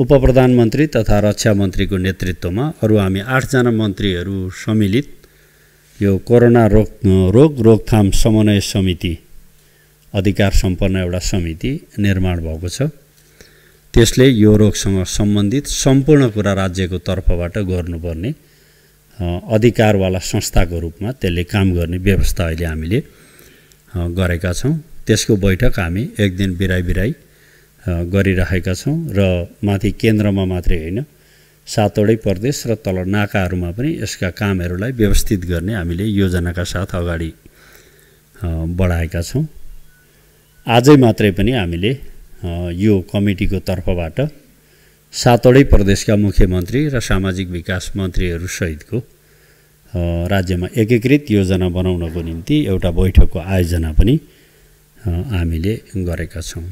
उप प्रधानमन्त्री तथा रक्षा मन्त्रीको नेतृत्वमा अरू हामी आठजना मन्त्रीहरू सम्मिलित यो कोरोना रोग रोग रोकथाम समन्वय समिति अधिकार सम्पन्न एउटा समिति निर्माण भएको छ त्यसले यो रोगसँग सम्बन्धित सम्पूर्ण कुरा राज्यको तर्फबाट गर्नुपर्ने अधिकारवाला संस्थाको रूपमा त्यसले काम गर्ने व्यवस्था अहिले हामीले गरेका छौँ त्यसको बैठक हामी एक दिन बिराइ बिराई गरिराखेका छौँ र माथि केन्द्रमा मात्रै होइन सातवटै प्रदेश र तल नाकाहरूमा पनि यसका कामहरूलाई व्यवस्थित गर्ने हामीले योजनाका साथ अगाडि बढाएका छौँ आजै मात्रै पनि हामीले यो कमिटीको तर्फबाट सातवटै प्रदेशका मुख्यमन्त्री र सामाजिक विकास मन्त्रीहरूसहितको राज्यमा एकीकृत योजना बनाउनको निम्ति एउटा बैठकको आयोजना पनि हामीले गरेका छौँ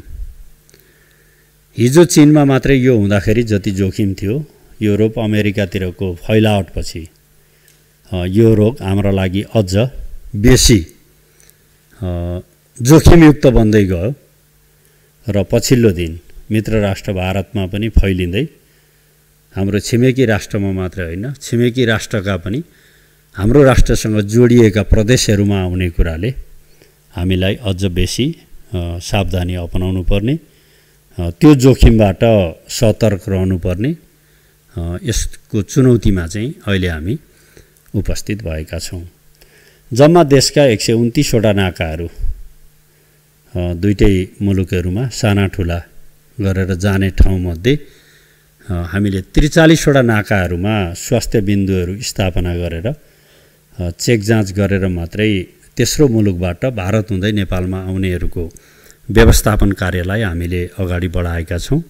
हिजो चिनमा मात्रै यो हुँदाखेरि जति जोखिम थियो युरोप अमेरिकातिरको फैलावटपछि यो रोग हाम्रो लागि अझ बेसी जोखिमयुक्त बन्दै गयो र पछिल्लो दिन मित्र राष्ट्र भारतमा पनि फैलिँदै हाम्रो छिमेकी राष्ट्रमा मात्रै होइन छिमेकी राष्ट्रका पनि हाम्रो राष्ट्रसँग जोडिएका प्रदेशहरूमा आउने कुराले हामीलाई अझ बेसी सावधानी अपनाउनु पर्ने त्यो जोखिमबाट सतर्क रहनुपर्ने यसको चुनौतीमा चाहिँ अहिले हामी उपस्थित भएका छौँ जम्मा देशका एक सय उन्तिसवटा नाकाहरू दुइटै मुलुकहरूमा साना ठुला गरेर जाने ठाउँमध्ये हामीले त्रिचालिसवटा नाकाहरूमा स्वास्थ्य बिन्दुहरू स्थापना गरेर चेक जाँच गरेर मात्रै तेस्रो मुलुकबाट भारत हुँदै नेपालमा आउनेहरूको व्यवस्थापन कार्यलाई हामीले अगाडि बढाएका छौँ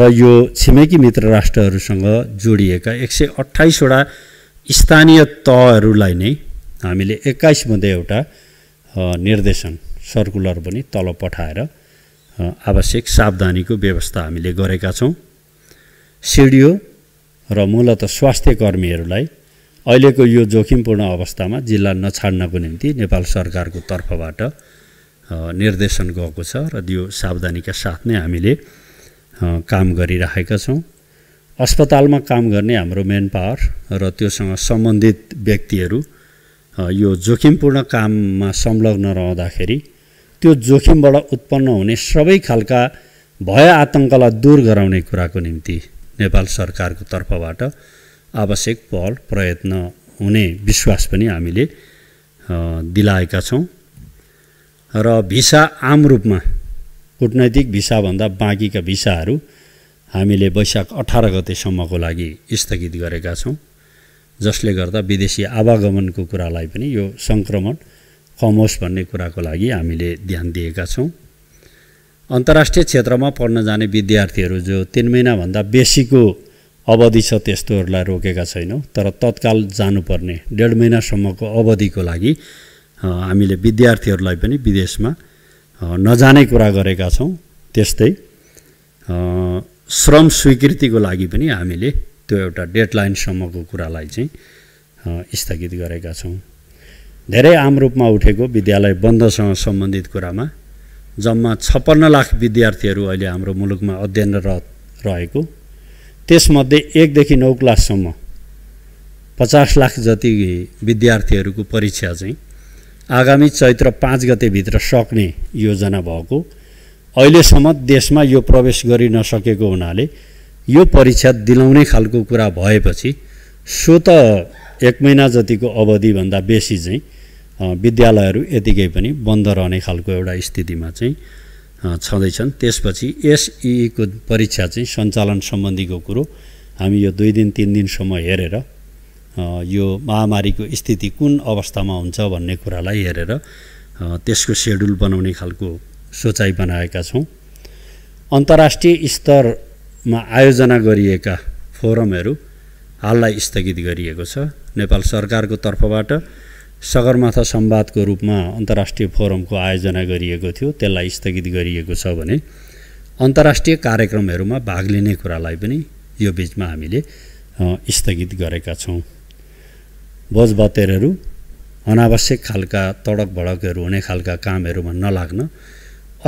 र यो छिमेकी मित्र राष्ट्रहरूसँग जोडिएका एक सय अठाइसवटा स्थानीय तहहरूलाई नै हामीले एक्काइसमध्ये एउटा निर्देशन सर्कुलर पनि तल पठाएर आवश्यक सावधानीको व्यवस्था हामीले गरेका छौँ सिडिओ र मूलत स्वास्थ्य कर्मीहरूलाई अहिलेको यो जोखिमपूर्ण अवस्थामा जिल्ला नछाड्नको निम्ति नेपाल सरकारको तर्फबाट निर्देशन गएको छ र त्यो सावधानीका साथ नै हामीले काम गरिराखेका छौँ अस्पतालमा काम गर्ने हाम्रो मेन पावर र त्योसँग सम्बन्धित व्यक्तिहरू यो जोखिमपूर्ण काममा संलग्न रहँदाखेरि त्यो जोखिमबाट उत्पन्न हुने सबै खालका भय आतङ्कलाई दूर गराउने कुराको निम्ति नेपाल सरकारको तर्फबाट आवश्यक पहल प्रयत्न हुने विश्वास पनि हामीले दिलाएका छौँ र भिसा आम रूपमा कुटनैतिक भिसाभन्दा बाँकीका भिसाहरू हामीले वैशाख अठार गतेसम्मको लागि स्थगित गरेका छौँ जसले गर्दा विदेशी आवागमनको कुरालाई पनि यो सङ्क्रमण कमोस् भन्ने कुराको लागि हामीले ध्यान दिएका छौँ अन्तर्राष्ट्रिय क्षेत्रमा पढ्न जाने विद्यार्थीहरू जो तिन महिनाभन्दा बेसीको अवधि छ त्यस्तोहरूलाई रोकेका छैनौँ तर तत्काल जानुपर्ने डेढ महिनासम्मको अवधिको लागि हामीले विद्यार्थीहरूलाई पनि विदेशमा नजाने कुरा गरेका छौँ त्यस्तै श्रम स्वीकृतिको लागि पनि हामीले त्यो एउटा डेडलाइनसम्मको कुरालाई चाहिँ स्थगित गरेका छौँ धेरै आम रूपमा उठेको विद्यालय बन्दसँग सम्बन्धित कुरामा जम्मा छप्पन्न लाख विद्यार्थीहरू अहिले हाम्रो मुलुकमा अध्ययनरत रहेको त्यसमध्ये एकदेखि नौ क्लाससम्म पचास लाख जति विद्यार्थीहरूको परीक्षा चाहिँ आगामी चैत्र पाँच गतेभित्र सक्ने योजना भएको अहिलेसम्म देशमा यो प्रवेश गरि नसकेको हुनाले यो परीक्षा दिलाउने खालको कुरा भएपछि सो त एक महिना जतिको अवधिभन्दा बेसी चाहिँ विद्यालयहरू यतिकै पनि बन्द रहने खालको एउटा स्थितिमा चाहिँ छँदैछन् त्यसपछि एसइईको परीक्षा चाहिँ सञ्चालन सम्बन्धीको कुरो हामी यो दुई दिन तिन दिनसम्म हेरेर यो महामारीको स्थिति कुन अवस्थामा हुन्छ भन्ने कुरालाई हेरेर त्यसको सेड्युल बनाउने खालको सोचाइ बनाएका छौँ अन्तर्राष्ट्रिय स्तरमा आयोजना गरिएका फोरमहरू हाललाई स्थगित गरिएको छ नेपाल सरकारको तर्फबाट सगरमाथा सम्वादको रूपमा अन्तर्राष्ट्रिय फोरमको आयोजना गरिएको थियो त्यसलाई स्थगित गरिएको छ भने अन्तर्राष्ट्रिय कार्यक्रमहरूमा भाग लिने कुरालाई पनि यो बिचमा हामीले स्थगित गरेका छौँ बतेरहरू अनावश्यक खालका तडक भडकहरू हुने खालका कामहरूमा नलाग्न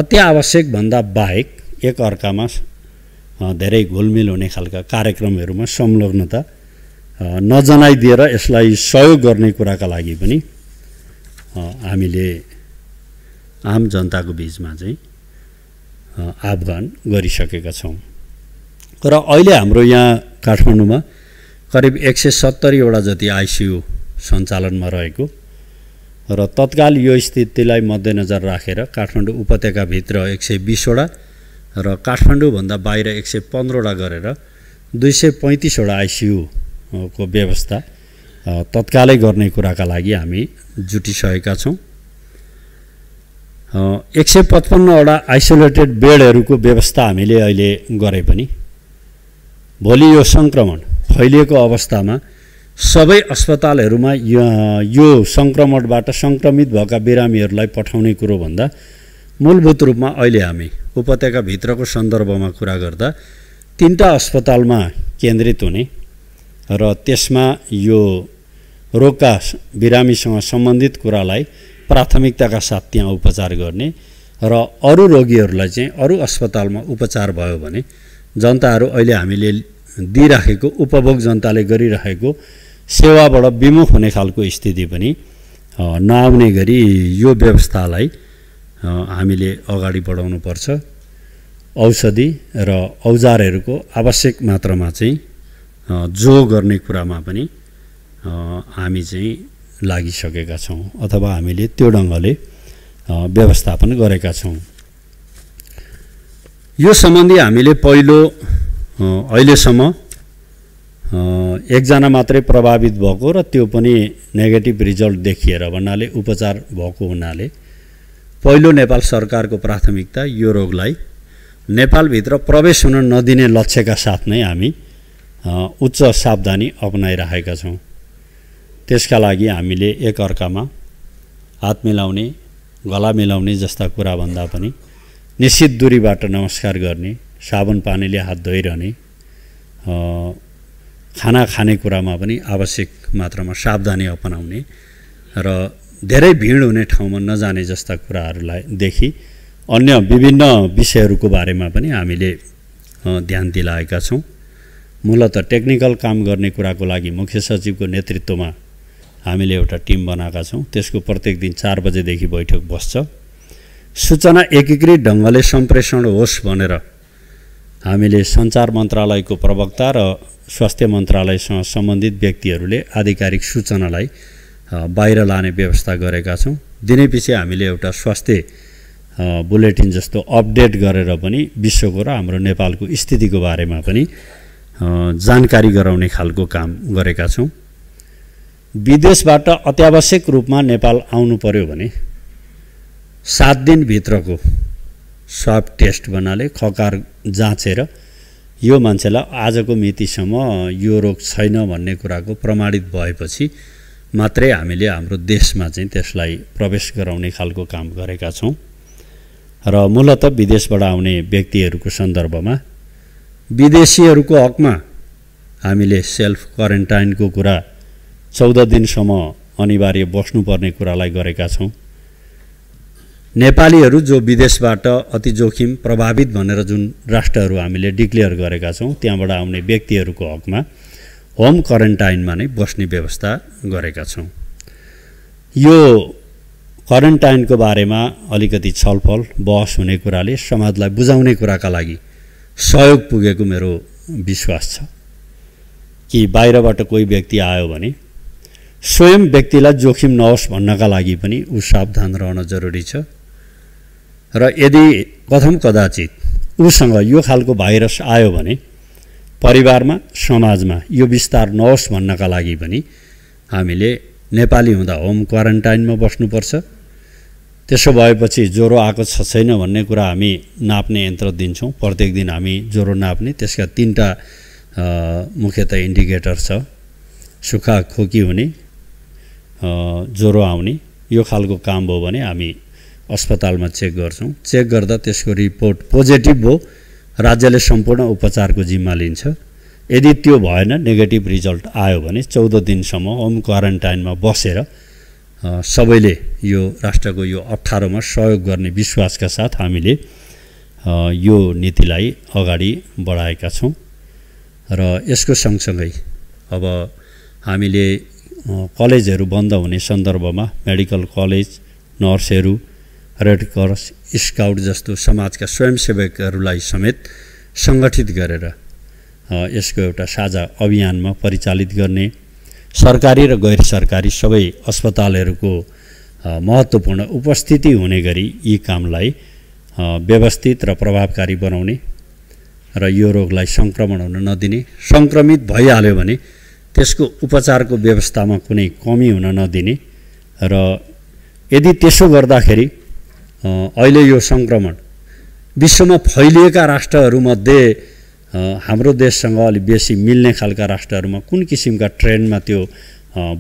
अत्यावश्यकभन्दा बाहेक एक अर्कामा धेरै घुलमिल हुने खालका कार्यक्रमहरूमा संलग्नता नजनाइदिएर यसलाई सहयोग गर्ने कुराका लागि पनि हामीले आम जनताको बिचमा चाहिँ आह्वान गरिसकेका छौँ र अहिले हाम्रो यहाँ काठमाडौँमा करिब एक सय सत्तरीवटा जति आइसियु सञ्चालनमा रहेको र तत्काल यो स्थितिलाई मध्यनजर राखेर रा, काठमाडौँ उपत्यकाभित्र एक सय बिसवटा र काठमाडौँभन्दा बाहिर एक सय पन्ध्रवटा गरेर दुई सय पैँतिसवटा आइसियुको व्यवस्था तत्कालै गर्ने कुराका लागि हामी जुटिसकेका छौँ एक सय पचपन्नवटा आइसोलेटेड बेडहरूको व्यवस्था हामीले अहिले गरे पनि भोलि यो सङ्क्रमण फैलिएको अवस्थामा सबै अस्पतालहरूमा यो सङ्क्रमणबाट सङ्क्रमित भएका बिरामीहरूलाई पठाउने कुरो भन्दा मूलभूत रूपमा अहिले हामी उपत्यकाभित्रको सन्दर्भमा कुरा गर्दा तिनवटा अस्पतालमा केन्द्रित हुने र त्यसमा यो रोगका बिरामीसँग सम्बन्धित कुरालाई प्राथमिकताका साथ त्यहाँ उपचार गर्ने र अरू रोगीहरूलाई चाहिँ अरू अस्पतालमा उपचार भयो भने जनताहरू अहिले हामीले दिइराखेको उपभोग जनताले गरिराखेको सेवाबाट विमुख हुने खालको स्थिति पनि नआउने गरी यो व्यवस्थालाई हामीले अगाडि बढाउनुपर्छ औषधि र औजारहरूको आवश्यक मात्रामा चाहिँ जो गर्ने कुरामा पनि हामी चाहिँ लागिसकेका छौँ अथवा हामीले त्यो ढङ्गले व्यवस्थापन गरेका छौँ यो सम्बन्धी हामीले पहिलो अहिलेसम्म एकजना मात्रै प्रभावित भएको र त्यो पनि नेगेटिभ रिजल्ट देखिएर भन्नाले उपचार भएको हुनाले पहिलो नेपाल सरकारको प्राथमिकता यो रोगलाई नेपालभित्र प्रवेश हुन नदिने लक्ष्यका साथ नै हामी उच्च सावधानी अपनाइराखेका छौँ त्यसका लागि हामीले एकअर्कामा हात मिलाउने गला मिलाउने जस्ता कुरा भन्दा पनि निश्चित दूरीबाट नमस्कार गर्ने साबुन पानीले हात धोइरहने खाना खाने कुरामा पनि आवश्यक मात्रामा सावधानी अपनाउने र धेरै भिड हुने ठाउँमा नजाने जस्ता कुराहरूलाई देखि अन्य विभिन्न विषयहरूको बारेमा पनि हामीले ध्यान दिलाएका छौँ मूलत टेक्निकल काम गर्ने कुराको लागि मुख्य सचिवको नेतृत्वमा हामीले एउटा टिम बनाएका छौँ त्यसको प्रत्येक दिन चार बजेदेखि बैठक बस्छ सूचना एकीकृत ढङ्गले सम्प्रेषण होस् भनेर हामीले सञ्चार मन्त्रालयको प्रवक्ता र स्वास्थ्य मन्त्रालयसँग सम्बन्धित व्यक्तिहरूले आधिकारिक सूचनालाई बाहिर लाने व्यवस्था गरेका छौँ दिनैपछि हामीले एउटा स्वास्थ्य बुलेटिन जस्तो अपडेट गरेर पनि विश्वको र हाम्रो नेपालको स्थितिको बारेमा पनि जानकारी गराउने खालको काम गरेका छौँ विदेशबाट अत्यावश्यक रूपमा नेपाल आउनु पर्यो भने सात दिनभित्रको स्वाप टेस्ट भन्नाले खकार जाँचेर यो मान्छेलाई आजको मितिसम्म यो रोग छैन भन्ने कुराको प्रमाणित भएपछि मात्रै हामीले हाम्रो देशमा चाहिँ त्यसलाई प्रवेश गराउने खालको काम गरेका छौँ र मूलत विदेशबाट आउने व्यक्तिहरूको सन्दर्भमा विदेशीहरूको हकमा हामीले सेल्फ क्वारेन्टाइनको कुरा चौध दिनसम्म अनिवार्य बस्नुपर्ने कुरालाई गरेका छौँ नेपालीहरू जो विदेशबाट अति जोखिम प्रभावित भनेर जुन राष्ट्रहरू हामीले डिक्लेयर गरेका छौँ त्यहाँबाट आउने व्यक्तिहरूको हकमा होम क्वारेन्टाइनमा नै बस्ने व्यवस्था गरेका छौँ यो क्वारेन्टाइनको बारेमा अलिकति छलफल बहस हुने कुराले समाजलाई बुझाउने कुराका लागि सहयोग पुगेको मेरो विश्वास छ कि बाहिरबाट कोही व्यक्ति आयो भने स्वयं व्यक्तिलाई जोखिम नहोस् भन्नका लागि पनि ऊ सावधान रहन जरुरी छ र यदि कथम कदाचित उसँग यो खालको भाइरस आयो भने परिवारमा समाजमा यो विस्तार नहोस् भन्नका लागि पनि हामीले नेपाली हुँदा होम क्वारेन्टाइनमा बस्नुपर्छ त्यसो भएपछि ज्वरो आएको छ छैन भन्ने कुरा हामी नाप्ने यन्त्र दिन्छौँ प्रत्येक दिन हामी ज्वरो नाप्ने त्यसका तिनवटा मुख्यतः इन्डिकेटर छ सुक्खा खोकी हुने ज्वरो आउने यो खालको काम भयो भने हामी अस्पतालमा चेक गर्छौँ चेक गर्दा त्यसको रिपोर्ट पोजिटिभ हो राज्यले सम्पूर्ण उपचारको जिम्मा लिन्छ यदि त्यो भएन नेगेटिभ रिजल्ट आयो भने चौध दिनसम्म होम क्वारेन्टाइनमा बसेर सबैले यो राष्ट्रको यो अप्ठ्यारोमा सहयोग गर्ने विश्वासका साथ हामीले यो नीतिलाई अगाडि बढाएका छौँ र यसको सँगसँगै अब हामीले कलेजहरू बन्द हुने सन्दर्भमा मेडिकल कलेज नर्सहरू रेड क्रस स्काउट जस्तो समाजका स्वयंसेवकहरूलाई समेत सङ्गठित गरेर यसको एउटा साझा अभियानमा परिचालित गर्ने सरकारी र गैर सरकारी सबै अस्पतालहरूको महत्त्वपूर्ण उपस्थिति हुने गरी यी कामलाई व्यवस्थित र प्रभावकारी बनाउने र यो रोगलाई सङ्क्रमण हुन नदिने सङ्क्रमित भइहाल्यो भने त्यसको उपचारको व्यवस्थामा कुनै कमी हुन नदिने र यदि त्यसो गर्दाखेरि अहिले यो सङ्क्रमण विश्वमा फैलिएका राष्ट्रहरूमध्ये हाम्रो देशसँग अलि बेसी मिल्ने खालका राष्ट्रहरूमा कुन किसिमका ट्रेन्डमा त्यो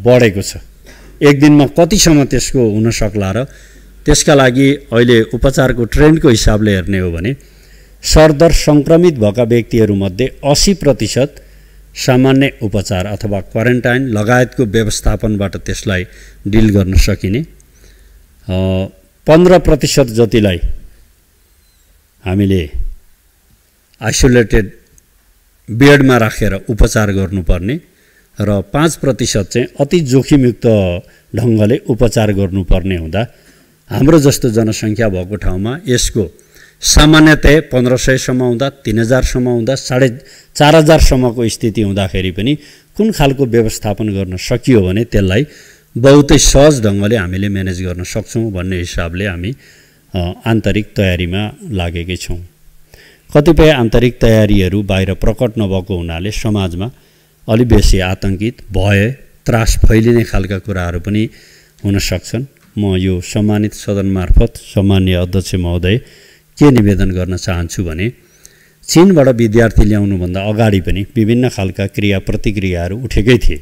बढेको छ एक दिनमा कतिसम्म त्यसको हुन सक्ला र त्यसका लागि अहिले उपचारको ट्रेन्डको हिसाबले हेर्ने हो भने सरदर सङ्क्रमित भएका व्यक्तिहरूमध्ये असी प्रतिशत सामान्य उपचार अथवा क्वारेन्टाइन लगायतको व्यवस्थापनबाट त्यसलाई डिल गर्न सकिने पन्ध्र प्रतिशत जतिलाई हामीले आइसोलेटेड बेडमा राखेर उपचार गर्नुपर्ने र पाँच प्रतिशत चाहिँ अति जोखिमयुक्त ढङ्गले उपचार गर्नुपर्ने हुँदा हाम्रो जस्तो जनसङ्ख्या भएको ठाउँमा यसको सामान्यतया पन्ध्र सयसम्म हुँदा तिन हजारसम्म हुँदा साढे चार हजारसम्मको स्थिति हुँदाखेरि पनि कुन खालको व्यवस्थापन गर्न सकियो भने त्यसलाई बहुतै सहज ढङ्गले हामीले म्यानेज गर्न सक्छौँ भन्ने हिसाबले हामी आन्तरिक तयारीमा लागेकै छौँ कतिपय आन्तरिक तयारीहरू बाहिर प्रकट नभएको हुनाले समाजमा अलि बेसी आतङ्कित भय त्रास फैलिने खालका कुराहरू पनि हुन सक्छन् म यो सम्मानित सदन मार्फत सम्मान्य अध्यक्ष महोदय के निवेदन गर्न चाहन्छु भने चिनबाट विद्यार्थी ल्याउनुभन्दा अगाडि पनि विभिन्न खालका क्रिया प्रतिक्रियाहरू उठेकै थिए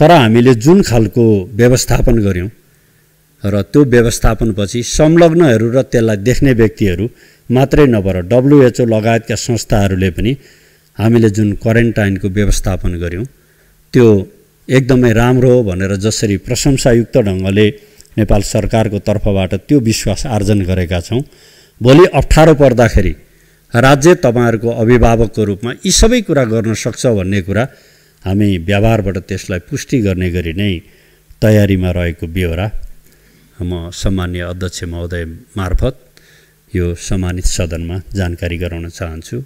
तर हामीले जुन खालको व्यवस्थापन गऱ्यौँ र त्यो व्यवस्थापनपछि संलग्नहरू र त्यसलाई देख्ने व्यक्तिहरू मात्रै नभएर डब्लुएचओ लगायतका संस्थाहरूले पनि हामीले जुन क्वारेन्टाइनको व्यवस्थापन गऱ्यौँ त्यो एकदमै राम्रो हो भनेर जसरी प्रशंसायुक्त ढङ्गले नेपाल सरकारको तर्फबाट त्यो विश्वास आर्जन गरेका छौँ भोलि अप्ठ्यारो पर्दाखेरि राज्य तपाईँहरूको अभिभावकको रूपमा यी सबै कुरा गर्न सक्छ भन्ने कुरा हामी व्यवहारबाट त्यसलाई पुष्टि गर्ने गरी नै तयारीमा रहेको बेहोरा म सम्मान्य अध्यक्ष महोदय मार्फत यो सम्मानित सदनमा जानकारी गराउन चाहन्छु